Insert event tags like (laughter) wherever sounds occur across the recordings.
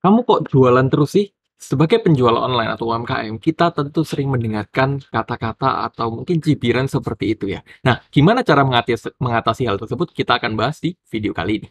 Kamu kok jualan terus sih? Sebagai penjual online atau UMKM, kita tentu sering mendengarkan kata-kata atau mungkin cibiran seperti itu ya. Nah, gimana cara mengatasi, hal tersebut? Kita akan bahas di video kali ini.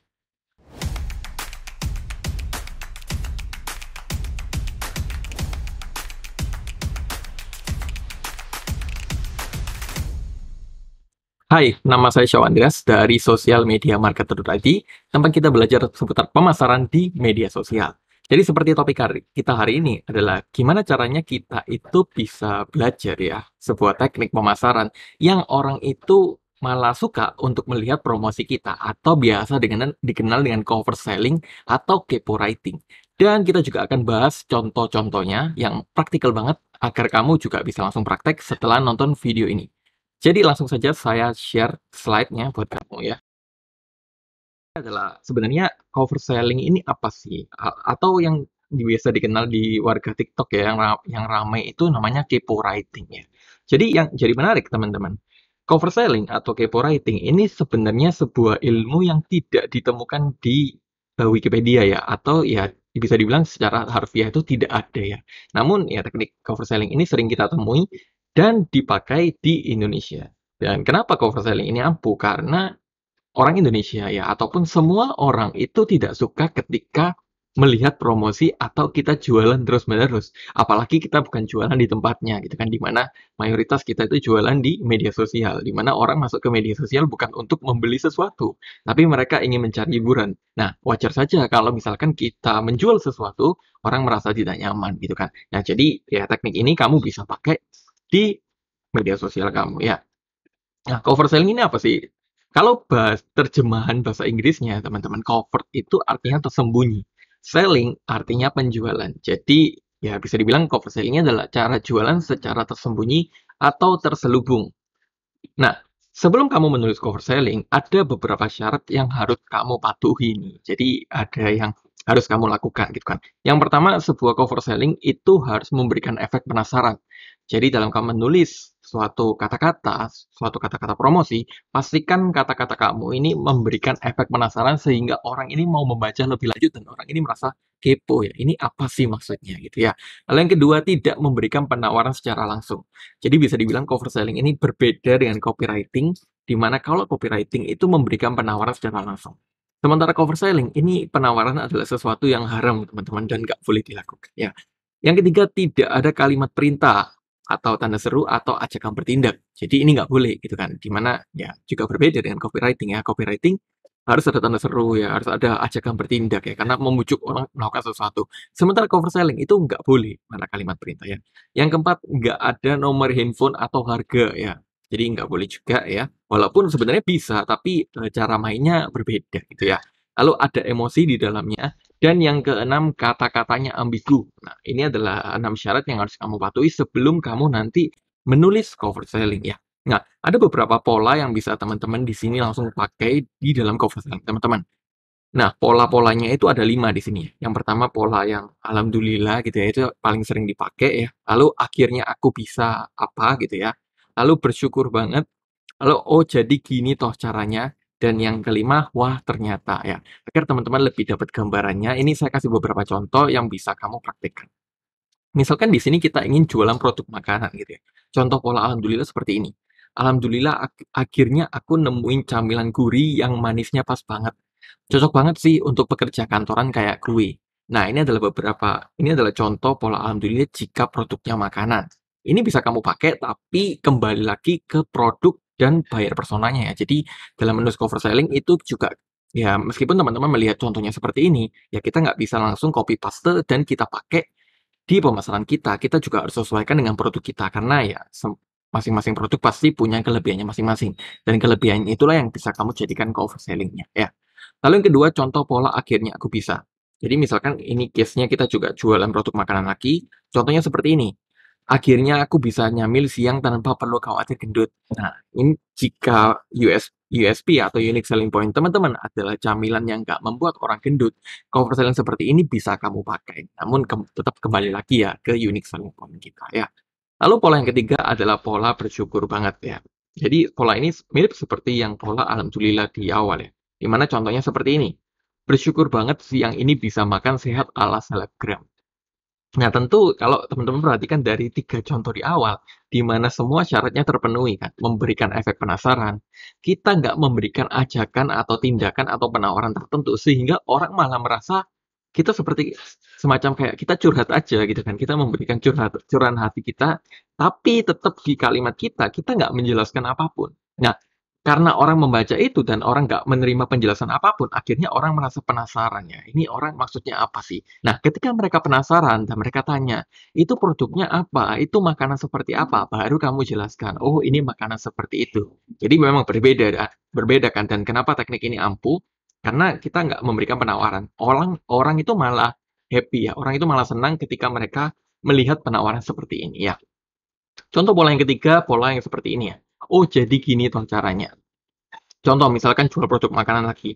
Hai, nama saya Syaw Andreas dari Social Media Marketer.id, tempat kita belajar seputar pemasaran di media sosial. Jadi seperti topik hari, kita hari ini adalah gimana caranya kita itu bisa belajar ya sebuah teknik pemasaran yang orang itu malah suka untuk melihat promosi kita atau biasa dengan dikenal dengan cover selling atau kepo writing. Dan kita juga akan bahas contoh-contohnya yang praktikal banget agar kamu juga bisa langsung praktek setelah nonton video ini. Jadi langsung saja saya share slide-nya buat kamu ya adalah sebenarnya cover selling ini apa sih? A atau yang biasa dikenal di warga TikTok ya yang ra yang ramai itu namanya kepo writing ya. Jadi yang jadi menarik teman-teman. Cover selling atau kepo writing ini sebenarnya sebuah ilmu yang tidak ditemukan di eh, Wikipedia ya atau ya bisa dibilang secara harfiah itu tidak ada ya. Namun ya teknik cover selling ini sering kita temui dan dipakai di Indonesia. Dan kenapa cover selling ini ampuh? Karena orang Indonesia ya ataupun semua orang itu tidak suka ketika melihat promosi atau kita jualan terus menerus apalagi kita bukan jualan di tempatnya gitu kan dimana mayoritas kita itu jualan di media sosial dimana orang masuk ke media sosial bukan untuk membeli sesuatu tapi mereka ingin mencari hiburan nah wajar saja kalau misalkan kita menjual sesuatu orang merasa tidak nyaman gitu kan nah jadi ya teknik ini kamu bisa pakai di media sosial kamu ya Nah, cover selling ini apa sih? Kalau bahas terjemahan bahasa Inggrisnya, teman-teman, covert itu artinya tersembunyi. Selling artinya penjualan. Jadi, ya bisa dibilang covert selling adalah cara jualan secara tersembunyi atau terselubung. Nah, sebelum kamu menulis cover selling, ada beberapa syarat yang harus kamu patuhi. Nih. Jadi, ada yang harus kamu lakukan gitu kan. Yang pertama, sebuah cover selling itu harus memberikan efek penasaran. Jadi, dalam kamu menulis suatu kata-kata, suatu kata-kata promosi, pastikan kata-kata kamu ini memberikan efek penasaran sehingga orang ini mau membaca lebih lanjut dan orang ini merasa kepo ya. Ini apa sih maksudnya gitu ya. Lalu yang kedua tidak memberikan penawaran secara langsung. Jadi bisa dibilang cover selling ini berbeda dengan copywriting di mana kalau copywriting itu memberikan penawaran secara langsung. Sementara cover selling ini penawaran adalah sesuatu yang haram teman-teman dan nggak boleh dilakukan ya. Yang ketiga, tidak ada kalimat perintah atau tanda seru atau ajakan bertindak. Jadi ini nggak boleh gitu kan. Dimana ya juga berbeda dengan copywriting ya. Copywriting harus ada tanda seru ya, harus ada ajakan bertindak ya, karena memujuk orang melakukan sesuatu. Sementara cover selling itu nggak boleh, mana kalimat perintah ya. Yang keempat, nggak ada nomor handphone atau harga ya. Jadi nggak boleh juga ya. Walaupun sebenarnya bisa, tapi e, cara mainnya berbeda gitu ya. Lalu ada emosi di dalamnya, dan yang keenam, kata-katanya ambigu. Nah, ini adalah enam syarat yang harus kamu patuhi sebelum kamu nanti menulis cover selling ya. Nah, ada beberapa pola yang bisa teman-teman di sini langsung pakai di dalam cover selling teman-teman. Nah, pola-polanya itu ada lima di sini. Ya. Yang pertama pola yang alhamdulillah gitu ya, itu paling sering dipakai ya. Lalu akhirnya aku bisa apa gitu ya. Lalu bersyukur banget. Lalu oh jadi gini toh caranya. Dan yang kelima, wah ternyata ya. Agar teman-teman lebih dapat gambarannya, ini saya kasih beberapa contoh yang bisa kamu praktekkan. Misalkan di sini kita ingin jualan produk makanan gitu ya. Contoh pola alhamdulillah seperti ini. Alhamdulillah ak akhirnya aku nemuin camilan gurih yang manisnya pas banget. Cocok banget sih untuk pekerja kantoran kayak gue. Nah, ini adalah beberapa ini adalah contoh pola alhamdulillah jika produknya makanan. Ini bisa kamu pakai tapi kembali lagi ke produk dan buyer personanya ya. Jadi dalam cover selling itu juga ya meskipun teman-teman melihat contohnya seperti ini, ya kita nggak bisa langsung copy paste dan kita pakai di pemasaran kita. Kita juga harus sesuaikan dengan produk kita karena ya masing-masing produk pasti punya kelebihannya masing-masing dan kelebihan itulah yang bisa kamu jadikan cover sellingnya ya. Lalu yang kedua contoh pola akhirnya aku bisa. Jadi misalkan ini case-nya kita juga jualan produk makanan lagi, contohnya seperti ini akhirnya aku bisa nyamil siang tanpa perlu khawatir gendut. Nah, ini jika US, USP atau unique selling point teman-teman adalah camilan yang nggak membuat orang gendut, cover selling seperti ini bisa kamu pakai. Namun ke tetap kembali lagi ya ke unique selling point kita ya. Lalu pola yang ketiga adalah pola bersyukur banget ya. Jadi pola ini mirip seperti yang pola alhamdulillah di awal ya. Dimana contohnya seperti ini. Bersyukur banget siang ini bisa makan sehat ala selebgram Nah, tentu kalau teman-teman perhatikan dari tiga contoh di awal, di mana semua syaratnya terpenuhi, kan? memberikan efek penasaran, kita nggak memberikan ajakan atau tindakan atau penawaran tertentu, sehingga orang malah merasa kita seperti semacam kayak kita curhat aja gitu kan kita memberikan curhat curahan hati kita tapi tetap di kalimat kita kita nggak menjelaskan apapun nah karena orang membaca itu dan orang nggak menerima penjelasan apapun, akhirnya orang merasa penasaran ya. Ini orang maksudnya apa sih? Nah, ketika mereka penasaran dan mereka tanya, itu produknya apa? Itu makanan seperti apa? Baru kamu jelaskan, oh ini makanan seperti itu. Jadi memang berbeda, ah, berbeda kan? Dan kenapa teknik ini ampuh? Karena kita nggak memberikan penawaran. Orang orang itu malah happy ya. Orang itu malah senang ketika mereka melihat penawaran seperti ini ya. Contoh pola yang ketiga, pola yang seperti ini ya. Oh, jadi gini toh caranya. Contoh misalkan jual produk makanan lagi.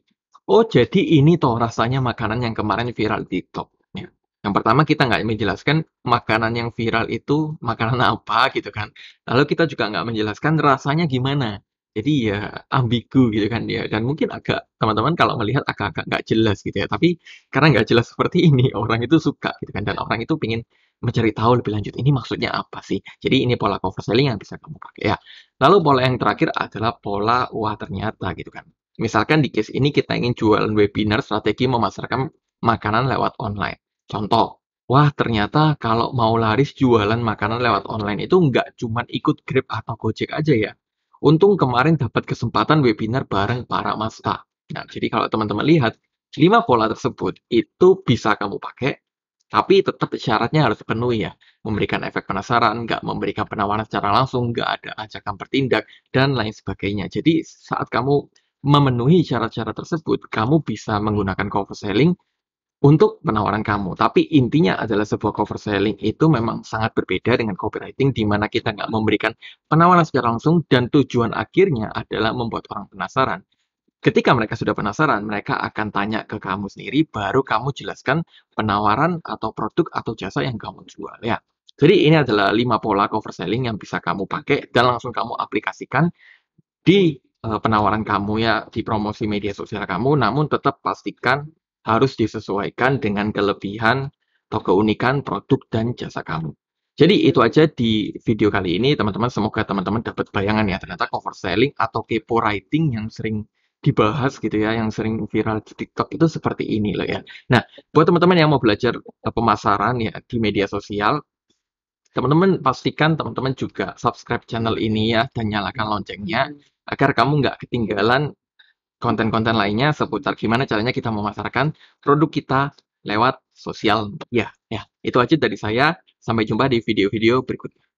Oh, jadi ini toh rasanya makanan yang kemarin viral di TikTok. Ya. Yang pertama kita nggak menjelaskan makanan yang viral itu makanan (laughs) apa gitu kan. Lalu kita juga nggak menjelaskan rasanya gimana. Jadi ya ambigu gitu kan ya. Dan mungkin agak teman-teman kalau melihat agak-agak nggak jelas gitu ya. Tapi karena nggak jelas seperti ini (laughs) orang itu suka gitu kan. Dan orang itu pingin mencari tahu lebih lanjut ini maksudnya apa sih. Jadi ini pola cover selling yang bisa kamu pakai ya. Lalu pola yang terakhir adalah pola wah ternyata gitu kan. Misalkan di case ini kita ingin jualan webinar strategi memasarkan makanan lewat online. Contoh, wah ternyata kalau mau laris jualan makanan lewat online itu nggak cuma ikut grip atau Gojek aja ya. Untung kemarin dapat kesempatan webinar bareng para maska. Nah, jadi kalau teman-teman lihat, lima pola tersebut itu bisa kamu pakai tapi tetap syaratnya harus penuhi ya. Memberikan efek penasaran, nggak memberikan penawaran secara langsung, nggak ada ajakan bertindak, dan lain sebagainya. Jadi saat kamu memenuhi syarat-syarat tersebut, kamu bisa menggunakan cover selling untuk penawaran kamu. Tapi intinya adalah sebuah cover selling itu memang sangat berbeda dengan copywriting di mana kita nggak memberikan penawaran secara langsung dan tujuan akhirnya adalah membuat orang penasaran. Ketika mereka sudah penasaran, mereka akan tanya ke kamu sendiri, baru kamu jelaskan penawaran atau produk atau jasa yang kamu jual ya. Jadi ini adalah 5 pola cover selling yang bisa kamu pakai dan langsung kamu aplikasikan di uh, penawaran kamu ya di promosi media sosial kamu, namun tetap pastikan harus disesuaikan dengan kelebihan atau keunikan produk dan jasa kamu. Jadi itu aja di video kali ini teman-teman semoga teman-teman dapat bayangan ya ternyata cover selling atau kepo writing yang sering dibahas gitu ya yang sering viral di TikTok itu seperti ini loh ya. Nah, buat teman-teman yang mau belajar eh, pemasaran ya di media sosial, teman-teman pastikan teman-teman juga subscribe channel ini ya dan nyalakan loncengnya agar kamu nggak ketinggalan konten-konten lainnya seputar gimana caranya kita memasarkan produk kita lewat sosial Ya, Ya, itu aja dari saya. Sampai jumpa di video-video berikutnya.